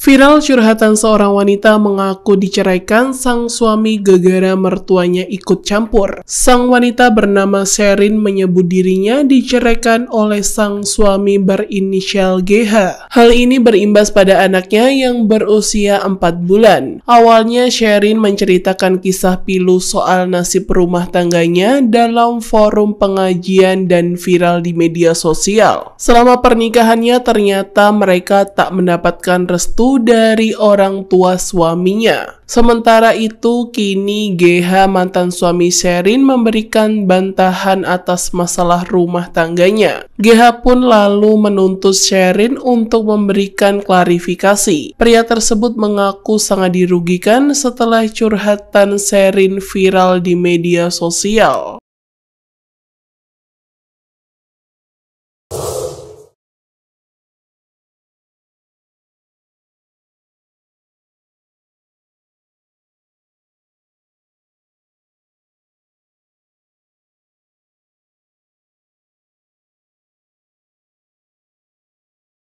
Viral curhatan seorang wanita mengaku diceraikan sang suami gegara mertuanya ikut campur. Sang wanita bernama Sherin menyebut dirinya diceraikan oleh sang suami berinisial GH. Hal ini berimbas pada anaknya yang berusia 4 bulan. Awalnya Sherin menceritakan kisah pilu soal nasib rumah tangganya dalam forum pengajian dan viral di media sosial. Selama pernikahannya ternyata mereka tak mendapatkan restu restu dari orang tua suaminya. Sementara itu, kini GH mantan suami Sherin memberikan bantahan atas masalah rumah tangganya. GH pun lalu menuntut Sherin untuk memberikan klarifikasi. Pria tersebut mengaku sangat dirugikan setelah curhatan Sherin viral di media sosial.